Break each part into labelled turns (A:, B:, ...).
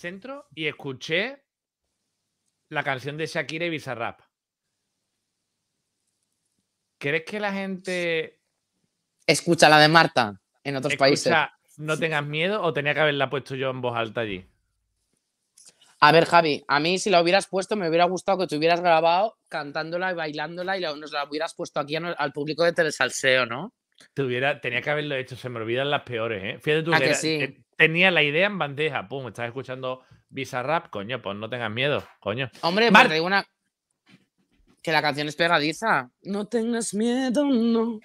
A: centro y escuché la canción de Shakira y Bizarrap. ¿Crees que la gente.
B: Escucha la de Marta en otros países?
A: No tengas miedo o tenía que haberla puesto yo en voz alta allí.
B: A ver, Javi, a mí si la hubieras puesto me hubiera gustado que te hubieras grabado cantándola y bailándola y nos la hubieras puesto aquí al, público de Telesalseo, ¿no?
A: Te tenía que haberlo hecho, se me olvidan las peores, ¿eh? Fíjate tú, que, eh, tenía la idea en bandeja. Pum, estás escuchando Bizarrap, coño, pues no tengas miedo, coño.
B: Hombre, Marta, digo una. Que la canción es pegadiza. No tengas miedo, no.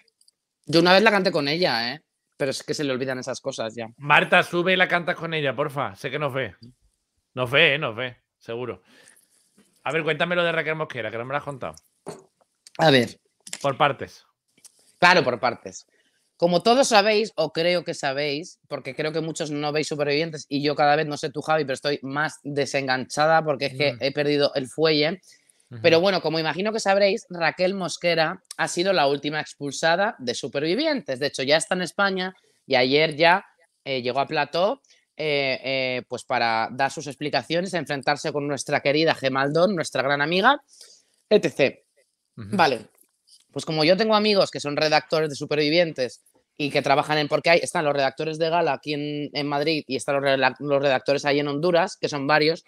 B: Yo una vez la canté con ella, ¿eh?
A: Pero es que se le olvidan esas cosas ya. Marta, sube y la cantas con ella, porfa. Sé que nos ve. Nos ve, ¿eh? Nos ve, seguro. A ver, cuéntame lo de Raquel Mosquera, que no me lo has contado. A ver. Por partes. Claro, por partes.
B: Como todos sabéis, o creo que sabéis, porque creo que muchos no veis supervivientes y yo cada vez, no sé tu Javi, pero estoy más desenganchada porque es que mm. he perdido el fuelle. Pero bueno, como imagino que sabréis, Raquel Mosquera ha sido la última expulsada de supervivientes. De hecho, ya está en España y ayer ya eh, llegó a Plató eh, eh, pues para dar sus explicaciones, enfrentarse con nuestra querida Gemaldón, nuestra gran amiga, etc. Vale, pues como yo tengo amigos que son redactores de supervivientes y que trabajan en, porque hay, están los redactores de Gala aquí en, Madrid y están los, redactores ahí en Honduras, que son varios.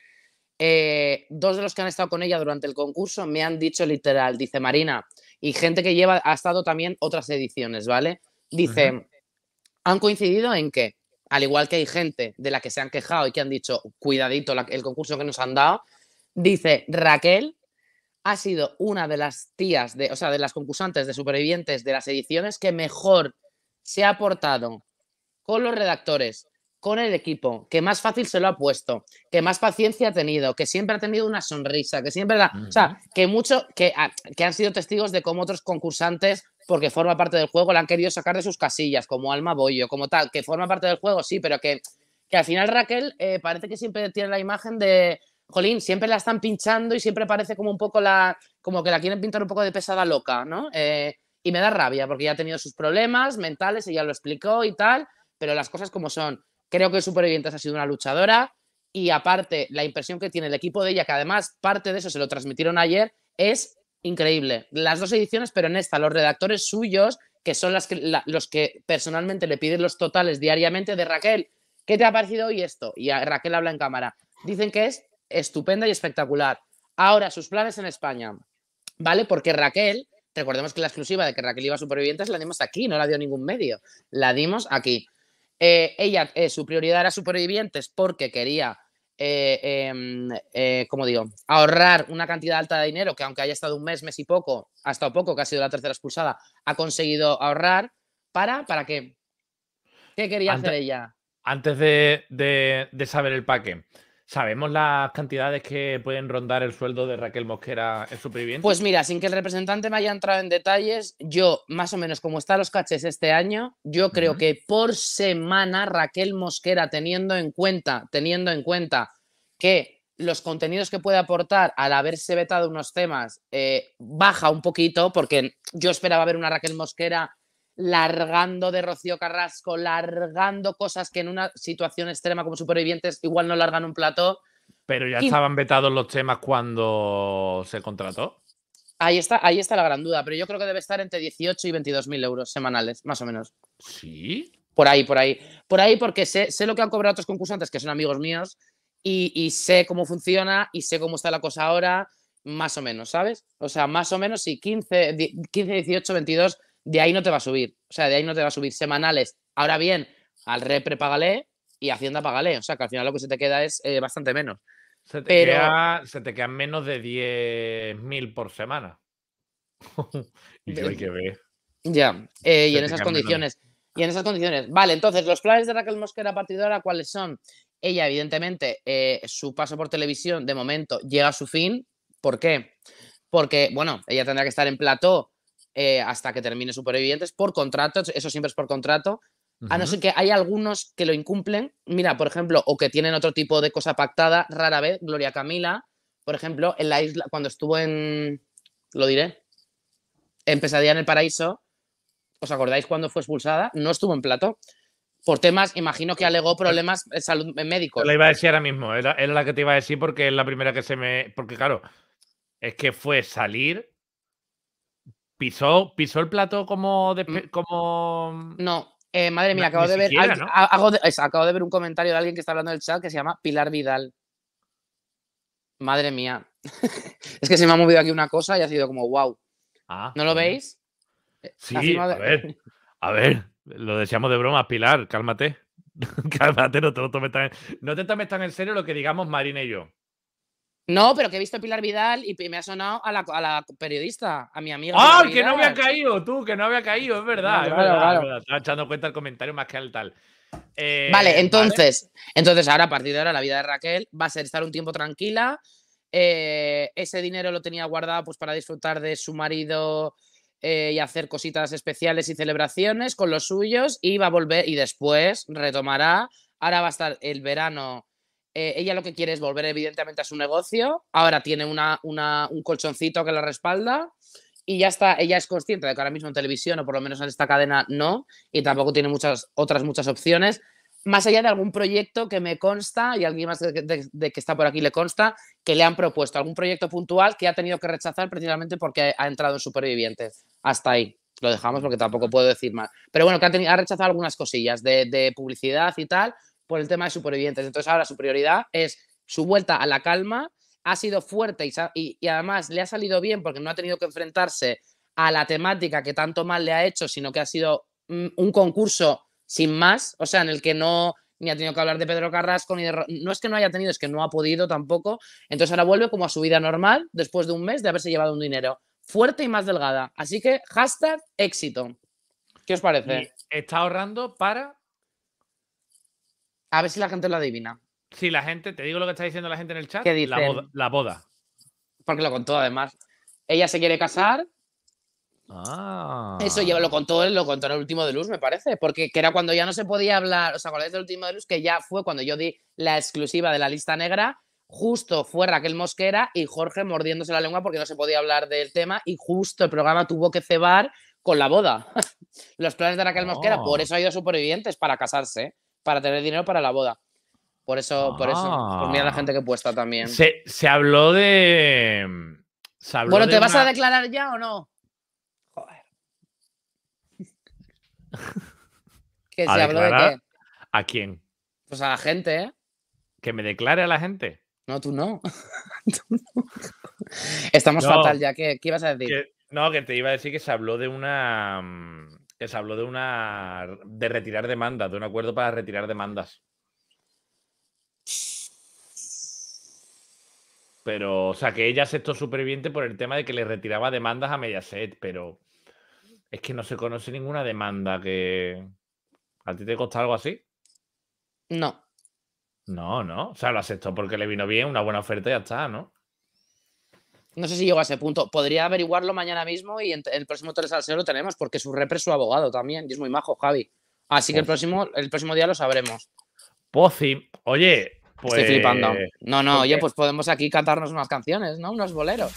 B: Eh, dos de los que han estado con ella durante el concurso me han dicho literal, dice Marina, y gente que lleva, ha estado también otras ediciones, ¿vale? Dice, han coincidido en que, al igual que hay gente de la que se han quejado y que han dicho, cuidadito el concurso que nos han dado, dice Raquel ha sido una de las tías, de, o sea, de las concursantes de supervivientes de las ediciones que mejor se ha aportado con los redactores, con el equipo, que más fácil se lo ha puesto, que más paciencia ha tenido, que siempre ha tenido una sonrisa, que siempre la, o sea, que mucho, ah, que, han sido testigos de cómo otros concursantes, porque forma parte del juego, la han querido sacar de sus casillas, como Alma bollo como tal, que forma parte del juego, sí, pero que, que al final Raquel eh, parece que siempre tiene la imagen de, jolín, siempre la están pinchando y siempre parece como un poco la, como que la quieren pintar un poco de pesada loca, ¿no? Eh, y me da rabia porque ya ha tenido sus problemas mentales, ella lo explicó y tal, pero las cosas como son. Creo que Supervivientes ha sido una luchadora y aparte la impresión que tiene el equipo de ella, que además parte de eso se lo transmitieron ayer, es increíble. Las dos ediciones, pero en esta, los redactores suyos, que son las que, los que personalmente le piden los totales diariamente de Raquel, ¿qué te ha parecido hoy esto? Y Raquel habla en cámara. Dicen que es estupenda y espectacular. Ahora, sus planes en España, ¿vale? Porque Raquel Recordemos que la exclusiva de que Raquel iba a Supervivientes la dimos aquí, no la dio ningún medio, la dimos aquí. Eh, ella, eh, su prioridad era Supervivientes porque quería, eh, em, como digo, ahorrar una cantidad alta de dinero que aunque haya estado un mes, mes y poco, ha estado poco, que ha sido la tercera expulsada, ha conseguido ahorrar para, ¿para qué? ¿Qué quería hacer ella?
A: Antes de, de saber el paquete. ¿Sabemos las cantidades que pueden rondar el sueldo de Raquel Mosquera en superviviente? Pues mira,
B: sin que el representante me haya entrado en detalles, yo, más o menos como están los caches este año, yo creo que por semana Raquel Mosquera, teniendo en cuenta, teniendo en cuenta que los contenidos que puede aportar al haberse vetado unos temas eh, baja un poquito, porque yo esperaba ver una Raquel Mosquera largando de Rocío Carrasco, largando cosas que en una situación extrema como supervivientes igual no largan un plato.
A: Pero ya estaban vetados los temas cuando se contrató.
B: Ahí está, ahí está la gran duda, pero yo creo que debe estar entre 18 y 22 mil euros semanales, más o menos.
A: Sí. Por ahí,
B: por ahí. Por ahí porque sé, lo que han cobrado otros concursantes que son amigos míos y, sé cómo funciona y sé cómo está la cosa ahora, más o menos, ¿sabes? O sea, más o menos, sí, 15, 15 18, 22 de ahí no te va a subir. O sea, de ahí no te va a subir semanales. Ahora bien, al repre y Hacienda pagale O sea, que al final lo que se te queda es eh, bastante menos.
A: Se te, se te quedan menos de 10.000 por semana. y hay que ver. Ya,
B: eh, y en esas condiciones. Y en esas condiciones. Vale, entonces, los planes de Raquel Mosquera a partir de ahora, ¿cuáles son? Ella, evidentemente, eh, su paso por televisión, de momento, llega a su fin. ¿Por qué? Porque, bueno, ella tendrá que estar en plató eh, hasta que termine Supervivientes por contrato, eso siempre es por contrato. A no ser que hay algunos que lo incumplen, mira, por ejemplo, o que tienen otro tipo de cosa pactada, rara vez, Gloria Camila, por ejemplo, en la isla, cuando estuvo en, lo diré, en Pesadilla en el Paraíso, ¿os acordáis cuando fue expulsada? No estuvo en plato. Por temas, imagino que alegó problemas de salud médico... La iba a
A: decir ahora mismo, era, era la que te iba a decir porque es la primera que se me. Porque, claro, es que fue salir, Pisó, el plato como. Mm. como... Mm?
B: No, eh, madre mía, acabo de ver. acabo de ver un comentario de alguien que está hablando del chat que se llama Pilar Vidal. Madre mía. es que se me ha movido aquí una cosa y ha sido como wow. Ah, ¿No lo veis? Eh, sí, a
A: ver. A ver, lo decíamos de broma, Pilar, cálmate. cálmate, no te lo tomes tan No te tomes tan en serio lo que digamos Marina y yo.
B: No, pero que he visto a Pilar Vidal y me ha sonado a la, periodista, a mi amiga. ¡Ah, que no había
A: caído! Tú, que no había caído, es verdad. Estaba echando cuenta el comentario más que al tal. Eh, vale, entonces,
B: entonces ahora a partir de ahora la vida de Raquel va a ser estar un tiempo tranquila. Eh, ese dinero lo tenía guardado pues para disfrutar de su marido eh, y hacer cositas especiales y celebraciones con los suyos y va a volver y después retomará. Ahora va a estar el verano eh, ella lo que quiere es volver evidentemente a su negocio, ahora tiene una, un colchoncito que la respalda y ya está, ella es consciente de que ahora mismo en televisión o por lo menos en esta cadena no, y tampoco tiene muchas otras muchas opciones, más allá de algún proyecto que me consta y alguien más de, que está por aquí le consta que le han propuesto algún proyecto puntual que ha tenido que rechazar precisamente porque ha entrado en supervivientes. Hasta ahí. Lo dejamos porque tampoco puedo decir más. Pero bueno, que ha, rechazado algunas cosillas de publicidad y tal, por el tema de supervivientes. Entonces ahora su prioridad es su vuelta a la calma. Ha sido fuerte y, además le ha salido bien porque no ha tenido que enfrentarse a la temática que tanto mal le ha hecho, sino que ha sido mm, un concurso sin más, o sea, en el que no ni ha tenido que hablar de Pedro Carrasco, ni de... No es que no haya tenido, es que no ha podido tampoco. Entonces ahora vuelve como a su vida normal después de un mes de haberse llevado un dinero. Fuerte y más delgada. Así que hashtag éxito. ¿Qué os parece?
A: está ahorrando para
B: a ver si la gente lo adivina.
A: Sí, la gente, te digo lo que está diciendo la gente en el chat. ¿Qué dice?
B: La boda, Porque lo contó además. Ella se quiere casar.
A: Ah. Eso
B: ya lo contó, lo contó en el último de luz, me parece. Porque que era cuando ya no se podía hablar. ¿Os acordáis del último de luz? Que ya fue cuando yo di la exclusiva de la lista negra. Justo fue Raquel Mosquera y Jorge mordiéndose la lengua porque no se podía hablar del tema. Y justo el programa tuvo que cebar con la boda. Los planes de Raquel Mosquera. Por oh. eso ha ido a supervivientes para casarse para tener dinero para la boda. Por eso, por eso, pues mira la ah. gente que puesta también. Se,
A: habló de. bueno, ¿te vas a
B: declarar ya o no? Joder. ¿Qué se habló de qué? ¿A quién? Pues a la gente, ¿eh?
A: ¿Que me declare a la gente? No, tú no. Estamos fatal ya. ¿Qué, ¿Qué, ibas a decir? no, que te iba a decir que se habló de una. Mm, que se habló de una de retirar demandas, de un acuerdo para retirar demandas. Pero, o sea, que ella aceptó superviviente por el tema de que le retiraba demandas a Mediaset, pero es que no se conoce ninguna demanda que... ¿A ti te costó algo así? No. No, no. O sea, lo aceptó porque le vino bien, una buena oferta y ya está, ¿no?
B: No sé si llegó a ese punto. Podría averiguarlo mañana mismo y el próximo Torres al lo tenemos, porque su repre es su abogado también y es muy majo, Javi. Así que el próximo, el próximo día lo sabremos.
A: Pozi, oye, pues. Estoy flipando. Pues, no, no, oye, pues
B: podemos aquí cantarnos unas canciones, ¿no? Unos boleros.